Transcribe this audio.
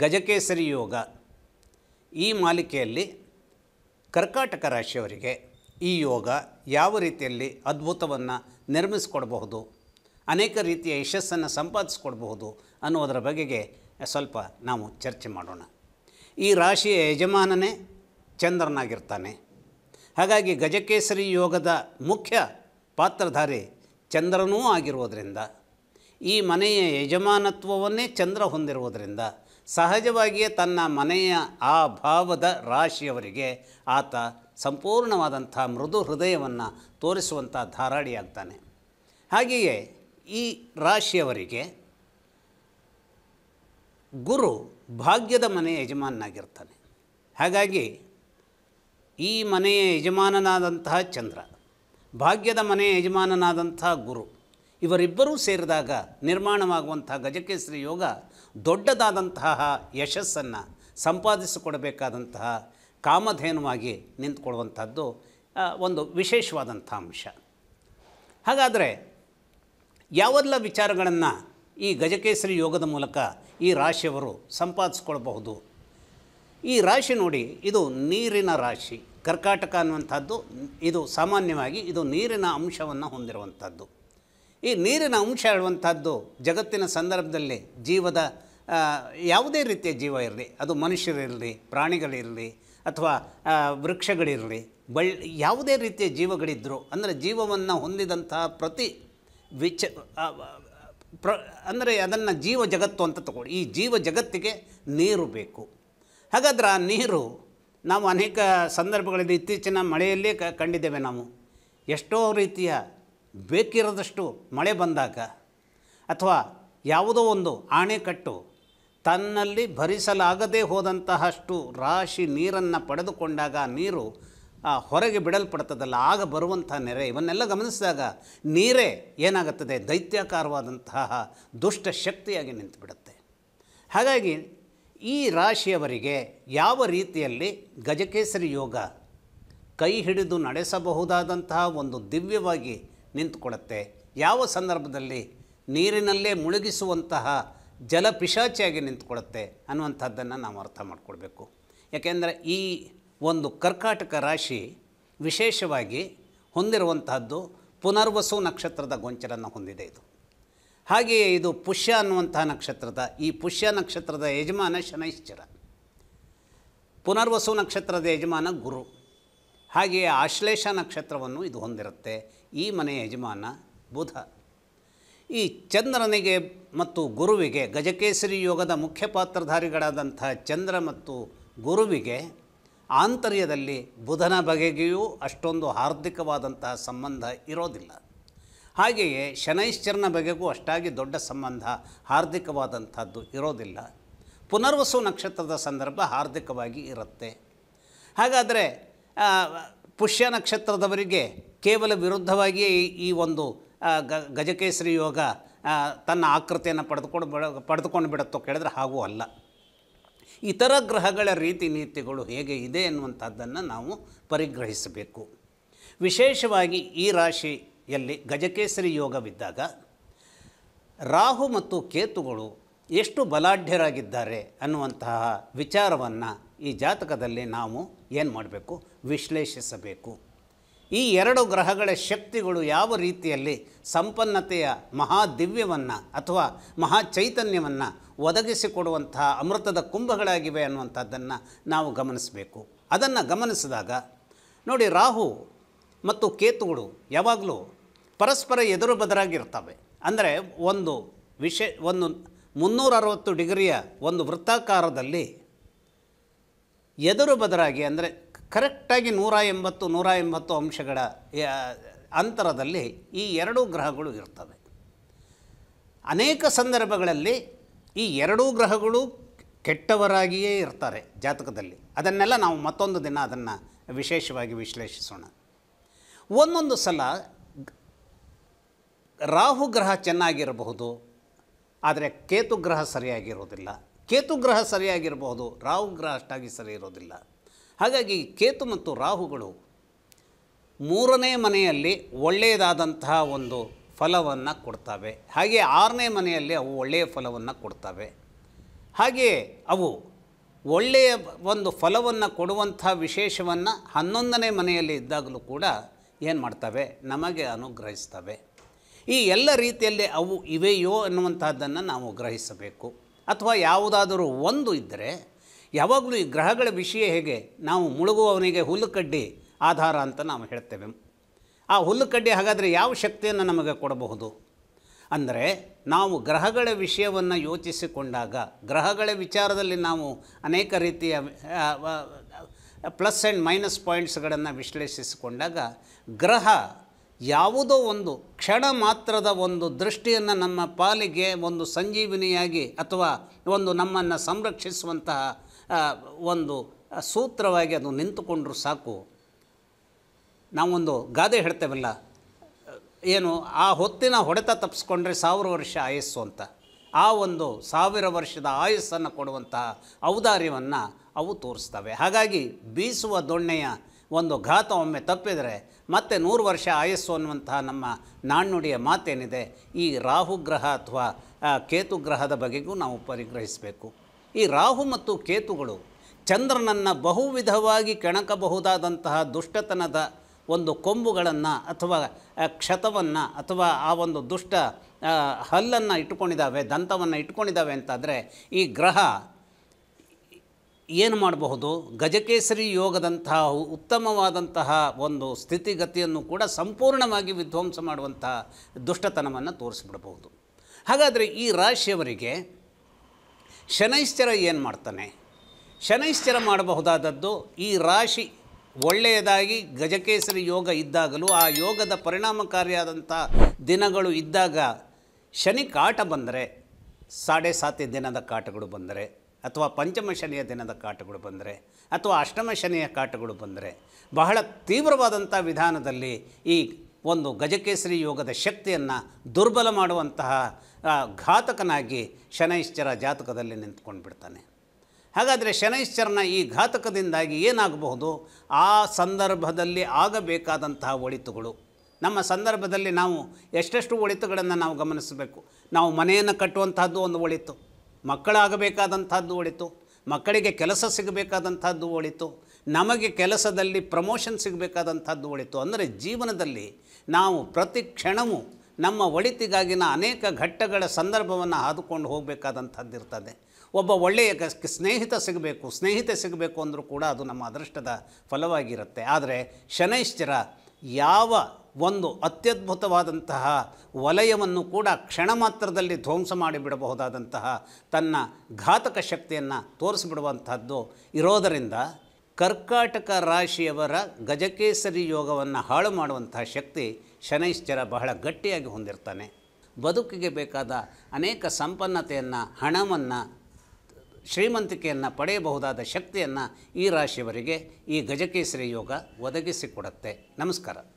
ಗಜಕೇಸರಿ ಯೋಗ ಈ ಮಾಲಿಕೆಯಲ್ಲಿ ಕರ್ಕಾಟಕ ರಾಶಿಯವರಿಗೆ ಈ ಯೋಗ ಯಾವ ರೀತಿಯಲ್ಲಿ ಅದ್ಭುತವನ್ನು ನಿರ್ಮಿಸಿಕೊಡಬಹುದು ಅನೇಕ ರೀತಿಯ ಯಶಸ್ಸನ್ನು ಸಂಪಾದಿಸಿಕೊಡಬಹುದು ಅನ್ನೋದರ ಬಗೆಗೆ ಸ್ವಲ್ಪ ನಾವು ಚರ್ಚೆ ಮಾಡೋಣ ಈ ರಾಶಿಯ ಯಜಮಾನನೇ ಚಂದ್ರನಾಗಿರ್ತಾನೆ ಹಾಗಾಗಿ ಗಜಕೇಸರಿ ಯೋಗದ ಮುಖ್ಯ ಪಾತ್ರಧಾರಿ ಚಂದ್ರನೂ ಆಗಿರುವುದರಿಂದ ಈ ಮನೆಯ ಯಜಮಾನತ್ವವನ್ನೇ ಚಂದ್ರ ಹೊಂದಿರುವುದರಿಂದ ಸಹಜವಾಗಿಯೇ ತನ್ನ ಮನೆಯ ಆ ಭಾವದ ರಾಶಿಯವರಿಗೆ ಆತ ಸಂಪೂರ್ಣವಾದಂಥ ಮೃದು ಹೃದಯವನ್ನು ತೋರಿಸುವಂಥ ಧಾರಾಡಿಯಾಗ್ತಾನೆ ಹಾಗೆಯೇ ಈ ರಾಶಿಯವರಿಗೆ ಗುರು ಭಾಗ್ಯದ ಮನೆಯ ಯಜಮಾನನಾಗಿರ್ತಾನೆ ಹಾಗಾಗಿ ಈ ಮನೆಯ ಯಜಮಾನನಾದಂತಹ ಚಂದ್ರ ಭಾಗ್ಯದ ಮನೆಯ ಯಜಮಾನನಾದಂಥ ಗುರು ಇವರಿಬ್ಬರೂ ಸೇರಿದಾಗ ನಿರ್ಮಾಣವಾಗುವಂತಹ ಗಜಕೇಸರಿ ಯೋಗ ದೊಡ್ಡದಾದಂತಹ ಯಶಸ್ಸನ್ನು ಸಂಪಾದಿಸಿಕೊಡಬೇಕಾದಂತಹ ಕಾಮಧೇನುವಾಗಿ ನಿಂತ್ಕೊಳ್ಳುವಂಥದ್ದು ಒಂದು ವಿಶೇಷವಾದಂಥ ಅಂಶ ಹಾಗಾದರೆ ಯಾವೆಲ್ಲ ವಿಚಾರಗಳನ್ನು ಈ ಗಜಕೇಸರಿ ಯೋಗದ ಮೂಲಕ ಈ ರಾಶಿಯವರು ಸಂಪಾದಿಸ್ಕೊಳ್ಬಹುದು ಈ ರಾಶಿ ನೋಡಿ ಇದು ನೀರಿನ ರಾಶಿ ಕರ್ಕಾಟಕ ಅನ್ನುವಂಥದ್ದು ಇದು ಸಾಮಾನ್ಯವಾಗಿ ಇದು ನೀರಿನ ಅಂಶವನ್ನು ಹೊಂದಿರುವಂಥದ್ದು ಈ ನೀರಿನ ಅಂಶ ಹೇಳುವಂಥದ್ದು ಜಗತ್ತಿನ ಸಂದರ್ಭದಲ್ಲಿ ಜೀವದ ಯಾವುದೇ ರೀತಿಯ ಜೀವ ಇರಲಿ ಅದು ಮನುಷ್ಯರಿರಲಿ ಪ್ರಾಣಿಗಳಿರಲಿ ಅಥವಾ ವೃಕ್ಷಗಳಿರಲಿ ಬಳ್ಳಿ ಯಾವುದೇ ರೀತಿಯ ಜೀವಗಳಿದ್ರು ಅಂದರೆ ಜೀವವನ್ನು ಹೊಂದಿದಂತಹ ಪ್ರತಿ ವಿಚ ಪ್ರ ಅಂದರೆ ಅದನ್ನು ಜೀವ ಜಗತ್ತು ಅಂತ ತಗೊಳ್ಳಿ ಈ ಜೀವ ಜಗತ್ತಿಗೆ ನೀರು ಬೇಕು ಹಾಗಾದ್ರೆ ಆ ನೀರು ನಾವು ಅನೇಕ ಸಂದರ್ಭಗಳಲ್ಲಿ ಇತ್ತೀಚಿನ ಮಳೆಯಲ್ಲೇ ಕಂಡಿದ್ದೇವೆ ನಾವು ಎಷ್ಟೋ ರೀತಿಯ ಬೇಕಿರದಷ್ಟು ಮಳೆ ಬಂದಾಗ ಅಥವಾ ಯಾವುದೋ ಒಂದು ಆಣೆಕಟ್ಟು ತನ್ನಲ್ಲಿ ಭರಿಸಲಾಗದೇ ಹೋದಂತಹಷ್ಟು ರಾಶಿ ನೀರನ್ನು ಪಡೆದುಕೊಂಡಾಗ ನೀರು ಹೊರಗೆ ಬಿಡಲ್ಪಡ್ತದಲ್ಲ ಆಗ ಬರುವಂಥ ನೆರೆ ಇವನ್ನೆಲ್ಲ ಗಮನಿಸಿದಾಗ ನೀರೇ ಏನಾಗುತ್ತದೆ ದೈತ್ಯಾಕಾರವಾದಂತಹ ದುಷ್ಟ ಶಕ್ತಿಯಾಗಿ ನಿಂತುಬಿಡುತ್ತೆ ಹಾಗಾಗಿ ಈ ರಾಶಿಯವರಿಗೆ ಯಾವ ರೀತಿಯಲ್ಲಿ ಗಜಕೇಸರಿ ಯೋಗ ಕೈ ಹಿಡಿದು ನಡೆಸಬಹುದಾದಂತಹ ಒಂದು ದಿವ್ಯವಾಗಿ ನಿಂತುಕೊಳ್ಳುತ್ತೆ ಯಾವ ಸಂದರ್ಭದಲ್ಲಿ ನೀರಿನಲ್ಲೇ ಮುಳುಗಿಸುವಂತಹ ಜಲ ಪಿಶಾಚಿಯಾಗಿ ನಿಂತುಕೊಳ್ಳುತ್ತೆ ಅನ್ನುವಂಥದ್ದನ್ನು ನಾವು ಅರ್ಥ ಮಾಡಿಕೊಡ್ಬೇಕು ಯಾಕೆಂದರೆ ಈ ಒಂದು ಕರ್ಕಾಟಕ ರಾಶಿ ವಿಶೇಷವಾಗಿ ಹೊಂದಿರುವಂತಹದ್ದು ಪುನರ್ವಸು ನಕ್ಷತ್ರದ ಗೊಂಚಲನ್ನು ಹೊಂದಿದೆ ಇದು ಹಾಗೆಯೇ ಇದು ಪುಷ್ಯ ಅನ್ನುವಂತಹ ನಕ್ಷತ್ರದ ಈ ಪುಷ್ಯ ನಕ್ಷತ್ರದ ಯಜಮಾನ ಶನೈಶ್ಚರ ಪುನರ್ವಸು ನಕ್ಷತ್ರದ ಯಜಮಾನ ಗುರು ಹಾಗೆಯೇ ಆಶ್ಲೇಷ ನಕ್ಷತ್ರವನ್ನು ಇದು ಹೊಂದಿರುತ್ತೆ ಈ ಮನೆಯ ಯಜಮಾನ ಬುಧ ಈ ಚಂದ್ರನಿಗೆ ಮತ್ತು ಗುರುವಿಗೆ ಗಜಕೇಸರಿ ಯೋಗದ ಮುಖ್ಯ ಪಾತ್ರಧಾರಿಗಳಾದಂಥ ಚಂದ್ರ ಮತ್ತು ಗುರುವಿಗೆ ಆಂತರ್ಯದಲ್ಲಿ ಬುಧನ ಬಗೆಗೆಯೂ ಅಷ್ಟೊಂದು ಹಾರ್ದಿಕವಾದಂತಹ ಸಂಬಂಧ ಇರೋದಿಲ್ಲ ಹಾಗೆಯೇ ಶನೈಶ್ಚರನ ಬಗೆಗೂ ಅಷ್ಟಾಗಿ ದೊಡ್ಡ ಸಂಬಂಧ ಹಾರ್ದಿಕವಾದಂಥದ್ದು ಇರೋದಿಲ್ಲ ಪುನರ್ವಸು ನಕ್ಷತ್ರದ ಸಂದರ್ಭ ಹಾರ್ದಿಕವಾಗಿ ಇರುತ್ತೆ ಹಾಗಾದರೆ ಪುಷ್ಯ ನಕ್ಷತ್ರದವರಿಗೆ ಕೇವಲ ವಿರುದ್ಧವಾಗಿಯೇ ಈ ಒಂದು ಗಜಕೇಸರಿ ಯೋಗ ತನ್ನ ಆಕೃತಿಯನ್ನು ಪಡೆದುಕೊಂಡು ಪಡೆದುಕೊಂಡು ಬಿಡುತ್ತೋ ಕೇಳಿದ್ರೆ ಹಾಗೂ ಅಲ್ಲ ಇತರ ಗ್ರಹಗಳ ರೀತಿ ನೀತಿಗಳು ಹೇಗೆ ಇದೆ ಎನ್ನುವಂಥದ್ದನ್ನು ನಾವು ಪರಿಗ್ರಹಿಸಬೇಕು ವಿಶೇಷವಾಗಿ ಈ ರಾಶಿಯಲ್ಲಿ ಗಜಕೇಸರಿ ಯೋಗವಿದ್ದಾಗ ರಾಹು ಮತ್ತು ಕೇತುಗಳು ಎಷ್ಟು ಬಲಾಢ್ಯರಾಗಿದ್ದಾರೆ ಅನ್ನುವಂತಹ ವಿಚಾರವನ್ನು ಈ ಜಾತಕದಲ್ಲಿ ನಾವು ಏನು ಮಾಡಬೇಕು ವಿಶ್ಲೇಷಿಸಬೇಕು ಈ ಎರಡು ಗ್ರಹಗಳ ಶಕ್ತಿಗಳು ಯಾವ ರೀತಿಯಲ್ಲಿ ಸಂಪನ್ನತೆಯ ಮಹಾದಿವ್ಯವನ್ನು ಅಥವಾ ಮಹಾ ಚೈತನ್ಯವನ್ನು ಒದಗಿಸಿಕೊಡುವಂತಹ ಅಮೃತದ ಕುಂಭಗಳಾಗಿವೆ ಅನ್ನುವಂಥದ್ದನ್ನು ನಾವು ಗಮನಿಸಬೇಕು ಅದನ್ನು ಗಮನಿಸಿದಾಗ ನೋಡಿ ರಾಹು ಮತ್ತು ಕೇತುಗಳು ಯಾವಾಗಲೂ ಪರಸ್ಪರ ಎದುರು ಬದರಾಗಿರ್ತವೆ ಅಂದರೆ ಒಂದು ವಿಷ ಒಂದು ಮುನ್ನೂರ ಅರವತ್ತು ಡಿಗ್ರಿಯ ಒಂದು ವೃತ್ತಾಕಾರದಲ್ಲಿ ಎದುರು ಬದರಾಗಿ ಅಂದರೆ ಕರೆಕ್ಟಾಗಿ ನೂರ ಎಂಬತ್ತು ನೂರ ಎಂಬತ್ತು ಅಂಶಗಳ ಅಂತರದಲ್ಲಿ ಈ ಎರಡೂ ಗ್ರಹಗಳು ಇರ್ತವೆ ಅನೇಕ ಸಂದರ್ಭಗಳಲ್ಲಿ ಈ ಎರಡೂ ಗ್ರಹಗಳು ಕೆಟ್ಟವರಾಗಿಯೇ ಇರ್ತಾರೆ ಜಾತಕದಲ್ಲಿ ಅದನ್ನೆಲ್ಲ ನಾವು ಮತ್ತೊಂದು ದಿನ ಅದನ್ನು ವಿಶೇಷವಾಗಿ ವಿಶ್ಲೇಷಿಸೋಣ ಒಂದೊಂದು ಸಲ ರಾಹು ಗ್ರಹ ಚೆನ್ನಾಗಿರಬಹುದು ಆದರೆ ಕೇತು ಗ್ರಹ ಸರಿಯಾಗಿರೋದಿಲ್ಲ ಕೇತು ಗ್ರಹ ಸರಿಯಾಗಿರಬಹುದು ರಾಹು ಗ್ರಹ ಅಷ್ಟಾಗಿ ಸರಿ ಇರೋದಿಲ್ಲ ಹಾಗಾಗಿ ಕೇತು ಮತ್ತು ರಾಹುಗಳು ಮೂರನೇ ಮನೆಯಲ್ಲಿ ಒಳ್ಳೆಯದಾದಂತಹ ಒಂದು ಫಲವನ್ನು ಕೊಡ್ತವೆ ಹಾಗೆ ಆರನೇ ಮನೆಯಲ್ಲಿ ಅವು ಒಳ್ಳೆಯ ಫಲವನ್ನು ಕೊಡ್ತವೆ ಹಾಗೆಯೇ ಅವು ಒಳ್ಳೆಯ ಒಂದು ಫಲವನ್ನು ಕೊಡುವಂಥ ವಿಶೇಷವನ್ನು ಹನ್ನೊಂದನೇ ಮನೆಯಲ್ಲಿ ಇದ್ದಾಗಲೂ ಕೂಡ ಏನು ಮಾಡ್ತವೆ ನಮಗೆ ಅನುಗ್ರಹಿಸ್ತವೆ ಈ ಎಲ್ಲ ರೀತಿಯಲ್ಲಿ ಅವು ಇವೆಯೋ ಎನ್ನುವಂಥದ್ದನ್ನು ನಾವು ಗ್ರಹಿಸಬೇಕು ಅಥವಾ ಯಾವುದಾದರೂ ಒಂದು ಇದ್ದರೆ ಯಾವಾಗಲೂ ಈ ಗ್ರಹಗಳ ವಿಷಯ ಹೇಗೆ ನಾವು ಮುಳುಗುವವನಿಗೆ ಹುಲ್ಲು ಕಡ್ಡಿ ಆಧಾರ ಅಂತ ನಾವು ಹೇಳ್ತೇವೆ ಆ ಹುಲ್ಲು ಕಡ್ಡಿ ಹಾಗಾದರೆ ಯಾವ ಶಕ್ತಿಯನ್ನು ನಮಗೆ ಕೊಡಬಹುದು ಅಂದರೆ ನಾವು ಗ್ರಹಗಳ ವಿಷಯವನ್ನು ಯೋಚಿಸಿಕೊಂಡಾಗ ಗ್ರಹಗಳ ವಿಚಾರದಲ್ಲಿ ನಾವು ಅನೇಕ ರೀತಿಯ ಪ್ಲಸ್ ಆ್ಯಂಡ್ ಮೈನಸ್ ಪಾಯಿಂಟ್ಸ್ಗಳನ್ನು ವಿಶ್ಲೇಷಿಸಿಕೊಂಡಾಗ ಗ್ರಹ ಯಾವುದೋ ಒಂದು ಕ್ಷಣ ಮಾತ್ರದ ಒಂದು ದೃಷ್ಟಿಯನ್ನು ನಮ್ಮ ಪಾಲಿಗೆ ಒಂದು ಸಂಜೀವಿನಿಯಾಗಿ ಅಥವಾ ಒಂದು ನಮ್ಮನ್ನು ಸಂರಕ್ಷಿಸುವಂತಹ ಒಂದು ಸೂತ್ರವಾಗಿ ಅದು ನಿಂತುಕೊಂಡ್ರೂ ಸಾಕು ನಾವೊಂದು ಗಾದೆ ಹೇಳ್ತೇವಲ್ಲ ಏನು ಆ ಹೊತ್ತಿನ ಹೊಡೆತ ತಪ್ಪಿಸ್ಕೊಂಡ್ರೆ ಸಾವಿರ ವರ್ಷ ಆಯಸ್ಸು ಅಂತ ಆ ಒಂದು ಸಾವಿರ ವರ್ಷದ ಆಯಸ್ಸನ್ನು ಕೊಡುವಂತಹ ಔದಾರ್ಯವನ್ನು ಅವು ತೋರಿಸ್ತವೆ ಹಾಗಾಗಿ ಬೀಸುವ ದೊಣ್ಣೆಯ ಒಂದು ಘಾತ ಒಮ್ಮೆ ತಪ್ಪಿದರೆ ಮತ್ತೆ ನೂರು ವರ್ಷ ಆಯಸ್ಸು ಅನ್ನುವಂತಹ ನಮ್ಮ ನಾಣ್ಣುಡಿಯ ಮಾತೇನಿದೆ ಈ ರಾಹುಗ್ರಹ ಅಥವಾ ಕೇತು ಗ್ರಹದ ಬಗೆಗೂ ನಾವು ಪರಿಗ್ರಹಿಸಬೇಕು ಈ ರಾಹು ಮತ್ತು ಕೇತುಗಳು ಚಂದ್ರನನ್ನು ಬಹುವಿಧವಾಗಿ ಕೆಣಕಬಹುದಾದಂತಹ ದುಷ್ಟತನದ ಒಂದು ಕೊಂಬುಗಳನ್ನು ಅಥವಾ ಕ್ಷತವನ್ನು ಅಥವಾ ಆ ಒಂದು ದುಷ್ಟ ಹಲ್ಲನ್ನು ಇಟ್ಕೊಂಡಿದ್ದಾವೆ ದಂತವನ್ನು ಇಟ್ಕೊಂಡಿದ್ದಾವೆ ಅಂತಾದರೆ ಈ ಗ್ರಹ ಏನು ಮಾಡಬಹುದು ಗಜಕೇಸರಿ ಯೋಗದಂತಹ ಉತ್ತಮವಾದಂತಹ ಒಂದು ಸ್ಥಿತಿಗತಿಯನ್ನು ಕೂಡ ಸಂಪೂರ್ಣವಾಗಿ ವಿಧ್ವಂಸ ಮಾಡುವಂತಹ ದುಷ್ಟತನವನ್ನು ತೋರಿಸ್ಬಿಡಬಹುದು ಹಾಗಾದರೆ ಈ ರಾಶಿಯವರಿಗೆ ಶನೈಶ್ಚರ ಏನು ಮಾಡ್ತಾನೆ ಶನೈಶ್ಚರ ಮಾಡಬಹುದಾದದ್ದು ಈ ರಾಶಿ ಒಳ್ಳೆಯದಾಗಿ ಗಜಕೇಸರಿ ಯೋಗ ಇದ್ದಾಗಲೂ ಆ ಯೋಗದ ಪರಿಣಾಮಕಾರಿಯಾದಂಥ ದಿನಗಳು ಇದ್ದಾಗ ಶನಿ ಕಾಟ ಬಂದರೆ ಸಾಡೆ ಸಾತಿ ದಿನದ ಕಾಟಗಳು ಬಂದರೆ ಅಥವಾ ಪಂಚಮ ಶನಿಯ ದಿನದ ಕಾಟಗಳು ಬಂದರೆ ಅಥವಾ ಅಷ್ಟಮ ಶನಿಯ ಕಾಟಗಳು ಬಂದರೆ ಬಹಳ ತೀವ್ರವಾದಂಥ ವಿಧಾನದಲ್ಲಿ ಈ ಒಂದು ಗಜಕೇಸರಿ ಯೋಗದ ಶಕ್ತಿಯನ್ನು ದುರ್ಬಲ ಮಾಡುವಂತಹ ಘಾತಕನಾಗಿ ಶನೈಶ್ಚರ ಜಾತಕದಲ್ಲಿ ನಿಂತ್ಕೊಂಡು ಬಿಡ್ತಾನೆ ಹಾಗಾದರೆ ಶನೈಶ್ಚರನ ಈ ಘಾತಕದಿಂದಾಗಿ ಏನಾಗಬಹುದು ಆ ಸಂದರ್ಭದಲ್ಲಿ ಆಗಬೇಕಾದಂತಹ ಒಳಿತುಗಳು ನಮ್ಮ ಸಂದರ್ಭದಲ್ಲಿ ನಾವು ಎಷ್ಟೆಷ್ಟು ಒಳಿತುಗಳನ್ನು ನಾವು ಗಮನಿಸಬೇಕು ನಾವು ಮನೆಯನ್ನು ಕಟ್ಟುವಂತಹದ್ದು ಒಂದು ಒಳಿತು ಮಕ್ಕಳಾಗಬೇಕಾದಂಥದ್ದು ಒಳಿತು ಮಕ್ಕಳಿಗೆ ಕೆಲಸ ಸಿಗಬೇಕಾದಂಥದ್ದು ಒಳಿತು ನಮಗೆ ಕೆಲಸದಲ್ಲಿ ಪ್ರಮೋಷನ್ ಸಿಗಬೇಕಾದಂಥದ್ದು ಒಳಿತು ಅಂದರೆ ಜೀವನದಲ್ಲಿ ನಾವು ಪ್ರತಿ ಕ್ಷಣವೂ ನಮ್ಮ ಒಳಿತಿಗಾಗಿನ ಅನೇಕ ಘಟ್ಟಗಳ ಸಂದರ್ಭವನ್ನು ಹಾದುಕೊಂಡು ಹೋಗಬೇಕಾದಂಥದ್ದಿರ್ತದೆ ಇರ್ತದೆ ಒಬ್ಬ ಒಳ್ಳೆಯ ಸ್ನೇಹಿತ ಸಿಗಬೇಕು ಸ್ನೇಹಿತೆ ಸಿಗಬೇಕು ಅಂದರೂ ಕೂಡ ಅದು ನಮ್ಮ ಅದೃಷ್ಟದ ಫಲವಾಗಿರುತ್ತೆ ಆದರೆ ಶನೈಶ್ಚರ ಯಾವ ಒಂದು ಅತ್ಯದ್ಭುತವಾದಂತಹ ವಲಯವನ್ನು ಕೂಡ ಕ್ಷಣ ಮಾತ್ರದಲ್ಲಿ ಧ್ವಂಸ ಮಾಡಿಬಿಡಬಹುದಾದಂತಹ ತನ್ನ ಘಾತಕ ಶಕ್ತಿಯನ್ನು ತೋರಿಸಿಬಿಡುವಂತಹದ್ದು ಇರೋದರಿಂದ ಕರ್ಕಾಟಕ ರಾಶಿಯವರ ಗಜಕೇಸರಿ ಯೋಗವನ್ನು ಹಾಳು ಮಾಡುವಂತಹ ಶಕ್ತಿ ಶನೈಶ್ಚರ ಬಹಳ ಗಟ್ಟಿಯಾಗಿ ಹೊಂದಿರ್ತಾನೆ ಬದುಕಿಗೆ ಬೇಕಾದ ಅನೇಕ ಸಂಪನ್ನತೆಯನ್ನು ಹಣವನ್ನು ಶ್ರೀಮಂತಿಕೆಯನ್ನು ಪಡೆಯಬಹುದಾದ ಶಕ್ತಿಯನ್ನು ಈ ರಾಶಿಯವರಿಗೆ ಈ ಗಜಕೇಸರಿ ಯೋಗ ಒದಗಿಸಿಕೊಡುತ್ತೆ ನಮಸ್ಕಾರ